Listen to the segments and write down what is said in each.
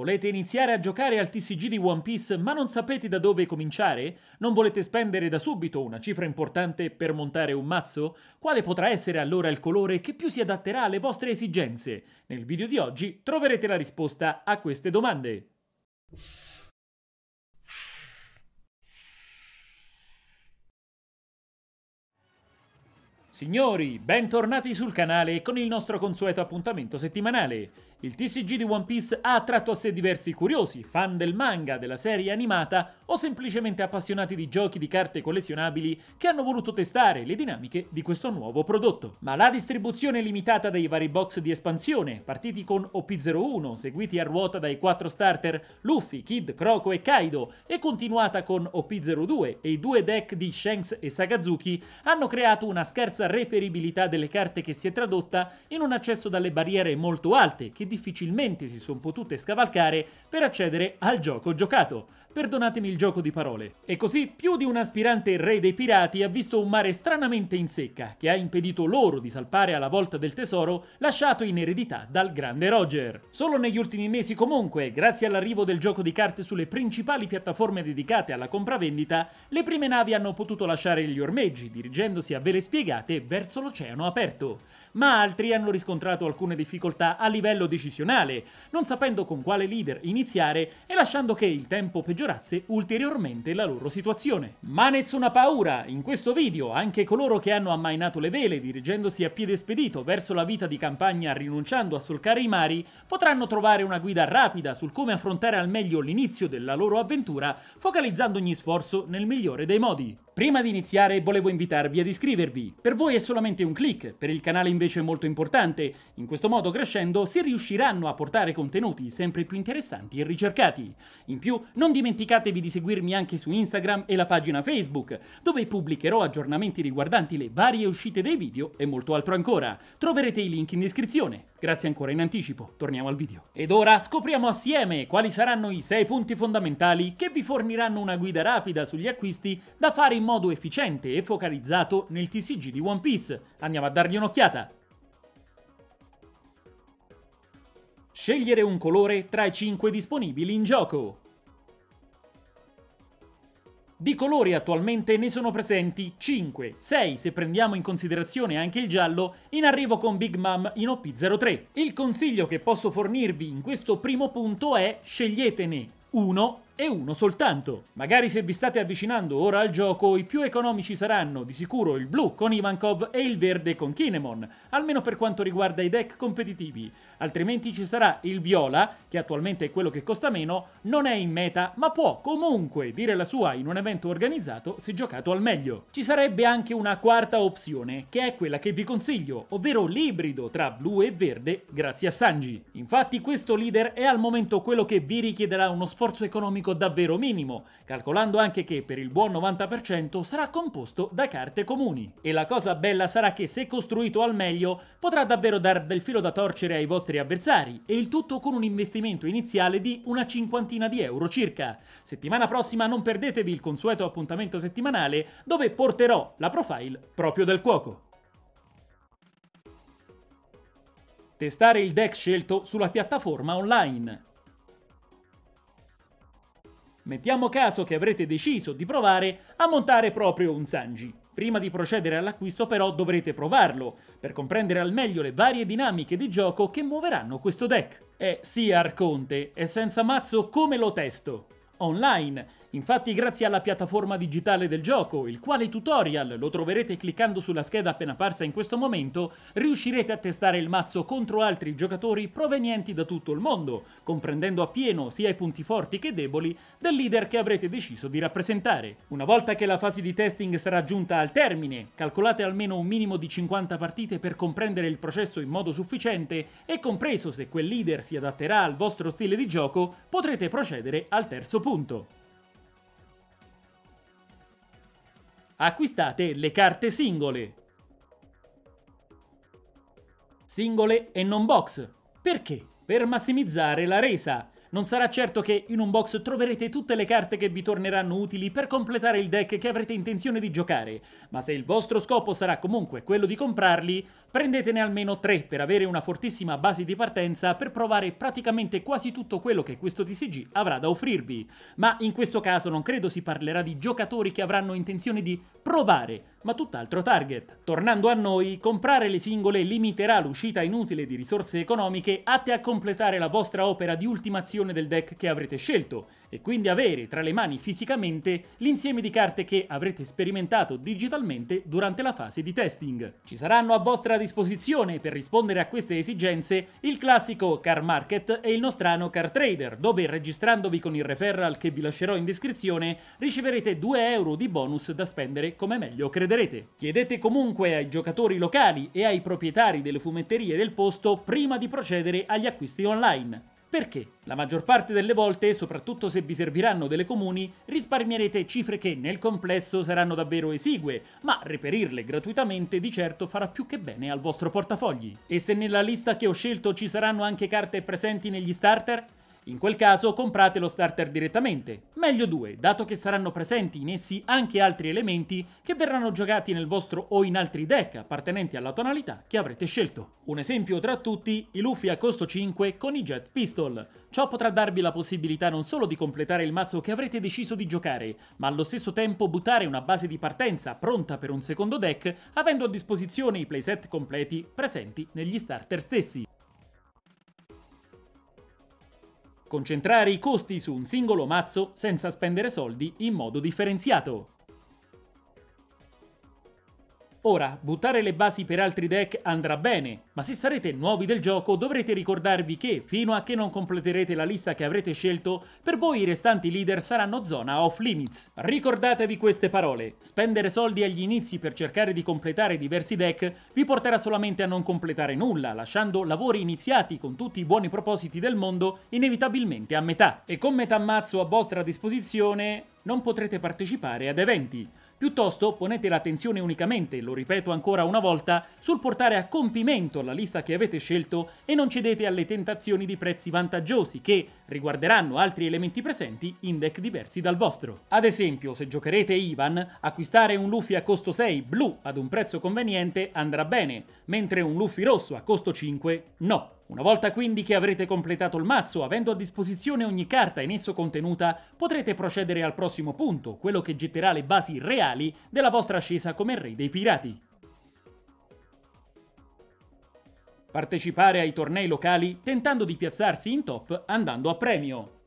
Volete iniziare a giocare al TCG di One Piece ma non sapete da dove cominciare? Non volete spendere da subito una cifra importante per montare un mazzo? Quale potrà essere allora il colore che più si adatterà alle vostre esigenze? Nel video di oggi troverete la risposta a queste domande. Signori, bentornati sul canale con il nostro consueto appuntamento settimanale. Il TCG di One Piece ha attratto a sé diversi curiosi, fan del manga, della serie animata o semplicemente appassionati di giochi di carte collezionabili che hanno voluto testare le dinamiche di questo nuovo prodotto. Ma la distribuzione limitata dei vari box di espansione, partiti con OP01, seguiti a ruota dai quattro starter Luffy, Kid, Croco e Kaido e continuata con OP02 e i due deck di Shanks e Sagazuki, hanno creato una scarsa reperibilità delle carte che si è tradotta in un accesso dalle barriere molto alte che difficilmente si sono potute scavalcare per accedere al gioco giocato. Perdonatemi il gioco di parole. E così più di un aspirante re dei pirati ha visto un mare stranamente in secca, che ha impedito loro di salpare alla volta del tesoro lasciato in eredità dal grande Roger. Solo negli ultimi mesi comunque, grazie all'arrivo del gioco di carte sulle principali piattaforme dedicate alla compravendita, le prime navi hanno potuto lasciare gli ormeggi, dirigendosi a vele spiegate verso l'oceano aperto. Ma altri hanno riscontrato alcune difficoltà a livello di decisionale, non sapendo con quale leader iniziare e lasciando che il tempo peggiorasse ulteriormente la loro situazione. Ma nessuna paura, in questo video anche coloro che hanno ammainato le vele dirigendosi a piede spedito verso la vita di campagna rinunciando a solcare i mari, potranno trovare una guida rapida sul come affrontare al meglio l'inizio della loro avventura, focalizzando ogni sforzo nel migliore dei modi. Prima di iniziare volevo invitarvi ad iscrivervi. Per voi è solamente un click, per il canale invece è molto importante. In questo modo crescendo si riusciranno a portare contenuti sempre più interessanti e ricercati. In più non dimenticatevi di seguirmi anche su Instagram e la pagina Facebook, dove pubblicherò aggiornamenti riguardanti le varie uscite dei video e molto altro ancora. Troverete i link in descrizione. Grazie ancora in anticipo, torniamo al video. Ed ora scopriamo assieme quali saranno i 6 punti fondamentali che vi forniranno una guida rapida sugli acquisti da fare in modo modo efficiente e focalizzato nel TCG di One Piece. Andiamo a dargli un'occhiata. Scegliere un colore tra i 5 disponibili in gioco. Di colori attualmente ne sono presenti 5, 6 se prendiamo in considerazione anche il giallo, in arrivo con Big Mom in OP03. Il consiglio che posso fornirvi in questo primo punto è sceglietene uno e uno soltanto. Magari se vi state avvicinando ora al gioco, i più economici saranno di sicuro il blu con Ivankov e il verde con Kinemon, almeno per quanto riguarda i deck competitivi, altrimenti ci sarà il viola, che attualmente è quello che costa meno, non è in meta, ma può comunque dire la sua in un evento organizzato se giocato al meglio. Ci sarebbe anche una quarta opzione, che è quella che vi consiglio, ovvero l'ibrido tra blu e verde grazie a Sanji. Infatti questo leader è al momento quello che vi richiederà uno sforzo economico economico davvero minimo, calcolando anche che per il buon 90% sarà composto da carte comuni. E la cosa bella sarà che se costruito al meglio potrà davvero dar del filo da torcere ai vostri avversari e il tutto con un investimento iniziale di una cinquantina di euro circa. Settimana prossima non perdetevi il consueto appuntamento settimanale dove porterò la profile proprio del cuoco. testare il deck scelto sulla piattaforma online. Mettiamo caso che avrete deciso di provare a montare proprio un Sanji. Prima di procedere all'acquisto però dovrete provarlo, per comprendere al meglio le varie dinamiche di gioco che muoveranno questo deck. Eh sì Arconte, è senza mazzo come lo testo. Online Infatti grazie alla piattaforma digitale del gioco, il quale tutorial lo troverete cliccando sulla scheda appena apparsa in questo momento, riuscirete a testare il mazzo contro altri giocatori provenienti da tutto il mondo, comprendendo appieno sia i punti forti che deboli del leader che avrete deciso di rappresentare. Una volta che la fase di testing sarà giunta al termine, calcolate almeno un minimo di 50 partite per comprendere il processo in modo sufficiente e compreso se quel leader si adatterà al vostro stile di gioco, potrete procedere al terzo punto. acquistate le carte singole. Singole e non box. Perché? Per massimizzare la resa, non sarà certo che in un box troverete tutte le carte che vi torneranno utili per completare il deck che avrete intenzione di giocare, ma se il vostro scopo sarà comunque quello di comprarli, prendetene almeno 3 per avere una fortissima base di partenza per provare praticamente quasi tutto quello che questo TCG avrà da offrirvi. Ma in questo caso non credo si parlerà di giocatori che avranno intenzione di provare, ma tutt'altro target. Tornando a noi, comprare le singole limiterà l'uscita inutile di risorse economiche atte a completare la vostra opera di ultimazione versione del deck che avrete scelto e quindi avere tra le mani fisicamente l'insieme di carte che avrete sperimentato digitalmente durante la fase di testing. Ci saranno a vostra disposizione per rispondere a queste esigenze il classico Car Market e il nostrano Car Trader, dove registrandovi con il referral che vi lascerò in descrizione riceverete 2 euro di bonus da spendere come meglio crederete. Chiedete comunque ai giocatori locali e ai proprietari delle fumetterie del posto prima di procedere agli acquisti online. Perché? La maggior parte delle volte, soprattutto se vi serviranno delle comuni, risparmierete cifre che nel complesso saranno davvero esigue, ma reperirle gratuitamente di certo farà più che bene al vostro portafogli. E se nella lista che ho scelto ci saranno anche carte presenti negli starter? In quel caso comprate lo starter direttamente, meglio due, dato che saranno presenti in essi anche altri elementi che verranno giocati nel vostro o in altri deck appartenenti alla tonalità che avrete scelto. Un esempio tra tutti, i Luffy a costo 5 con i Jet Pistol. Ciò potrà darvi la possibilità non solo di completare il mazzo che avrete deciso di giocare, ma allo stesso tempo buttare una base di partenza pronta per un secondo deck, avendo a disposizione i playset completi presenti negli starter stessi. Concentrare i costi su un singolo mazzo senza spendere soldi in modo differenziato. Ora, buttare le basi per altri deck andrà bene, ma se sarete nuovi del gioco dovrete ricordarvi che, fino a che non completerete la lista che avrete scelto, per voi i restanti leader saranno zona off limits. Ricordatevi queste parole, spendere soldi agli inizi per cercare di completare diversi deck vi porterà solamente a non completare nulla, lasciando lavori iniziati con tutti i buoni propositi del mondo inevitabilmente a metà. E con metà mazzo a vostra disposizione non potrete partecipare ad eventi, Piuttosto ponete l'attenzione unicamente, lo ripeto ancora una volta, sul portare a compimento la lista che avete scelto e non cedete alle tentazioni di prezzi vantaggiosi che riguarderanno altri elementi presenti in deck diversi dal vostro. Ad esempio, se giocherete Ivan, acquistare un Luffy a costo 6 blu ad un prezzo conveniente andrà bene, mentre un Luffy rosso a costo 5 no. Una volta quindi che avrete completato il mazzo, avendo a disposizione ogni carta in esso contenuta, potrete procedere al prossimo punto, quello che getterà le basi reali della vostra ascesa come re dei pirati. Partecipare ai tornei locali tentando di piazzarsi in top andando a premio.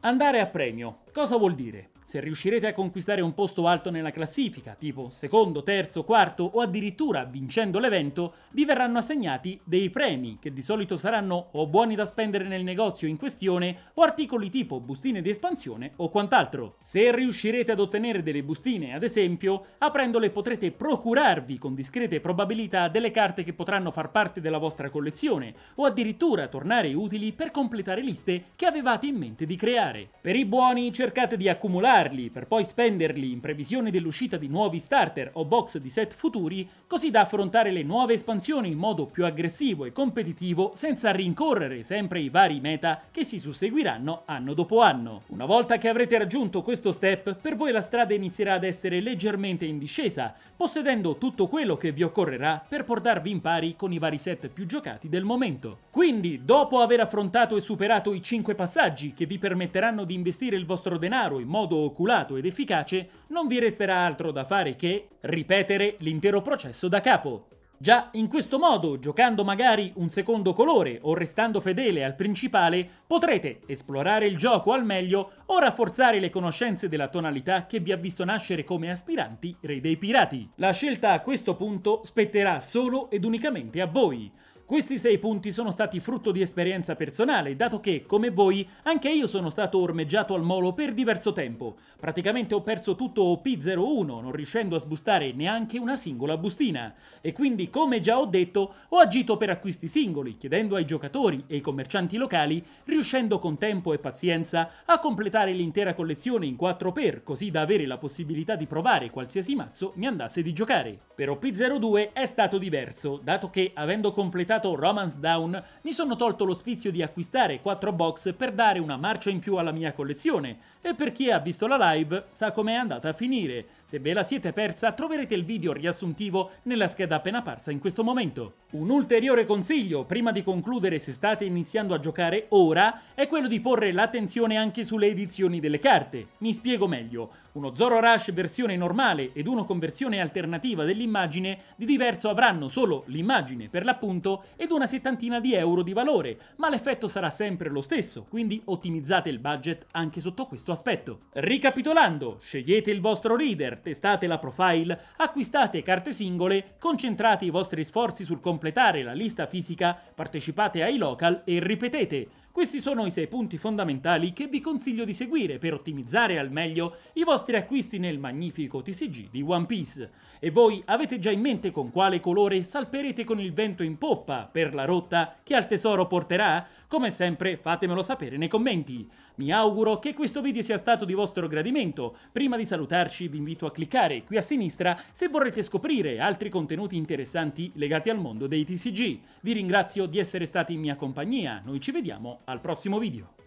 Andare a premio. Cosa vuol dire? Se riuscirete a conquistare un posto alto nella classifica, tipo secondo, terzo, quarto o addirittura vincendo l'evento, vi verranno assegnati dei premi, che di solito saranno o buoni da spendere nel negozio in questione o articoli tipo bustine di espansione o quant'altro. Se riuscirete ad ottenere delle bustine, ad esempio, aprendole potrete procurarvi con discrete probabilità delle carte che potranno far parte della vostra collezione o addirittura tornare utili per completare liste che avevate in mente di creare. Per i buoni cercate di accumulare comprarli per poi spenderli in previsione dell'uscita di nuovi starter o box di set futuri, così da affrontare le nuove espansioni in modo più aggressivo e competitivo senza rincorrere sempre i vari meta che si susseguiranno anno dopo anno. Una volta che avrete raggiunto questo step, per voi la strada inizierà ad essere leggermente in discesa, possedendo tutto quello che vi occorrerà per portarvi in pari con i vari set più giocati del momento. Quindi, dopo aver affrontato e superato i 5 passaggi che vi permetteranno di investire il vostro denaro in modo oculato ed efficace, non vi resterà altro da fare che ripetere l'intero processo da capo. Già in questo modo, giocando magari un secondo colore o restando fedele al principale, potrete esplorare il gioco al meglio o rafforzare le conoscenze della tonalità che vi ha visto nascere come aspiranti re dei pirati. La scelta a questo punto spetterà solo ed unicamente a voi. Questi sei punti sono stati frutto di esperienza personale, dato che, come voi, anche io sono stato ormeggiato al molo per diverso tempo. Praticamente ho perso tutto OP01, non riuscendo a sbustare neanche una singola bustina. E quindi, come già ho detto, ho agito per acquisti singoli, chiedendo ai giocatori e ai commercianti locali, riuscendo con tempo e pazienza a completare l'intera collezione in 4x, così da avere la possibilità di provare qualsiasi mazzo mi andasse di giocare. Per OP02 è stato diverso, dato che, avendo completato acquistato Romance Down, mi sono tolto lo sfizio di acquistare 4 box per dare una marcia in più alla mia collezione, e per chi ha visto la live sa com'è andata a finire. Se ve la siete persa troverete il video riassuntivo nella scheda appena apparsa in questo momento. Un ulteriore consiglio prima di concludere se state iniziando a giocare ora è quello di porre l'attenzione anche sulle edizioni delle carte. Mi spiego meglio. Uno Zoro Rush versione normale ed uno con versione alternativa dell'immagine di diverso avranno solo l'immagine per l'appunto ed una settantina di euro di valore, ma l'effetto sarà sempre lo stesso, quindi ottimizzate il budget anche sotto questo aspetto. Ricapitolando, scegliete il vostro leader, testate la profile, acquistate carte singole, concentrate i vostri sforzi sul completare la lista fisica, partecipate ai local e ripetete. Questi sono i 6 punti fondamentali che vi consiglio di seguire per ottimizzare al meglio i vostri acquisti nel magnifico TCG di One Piece. E voi avete già in mente con quale colore salperete con il vento in poppa per la rotta che al tesoro porterà? Come sempre fatemelo sapere nei commenti. Mi auguro che questo video sia stato di vostro gradimento. Prima di salutarci vi invito a cliccare qui a sinistra se vorrete scoprire altri contenuti interessanti legati al mondo dei TCG. Vi ringrazio di essere stati in mia compagnia, noi ci vediamo al prossimo video!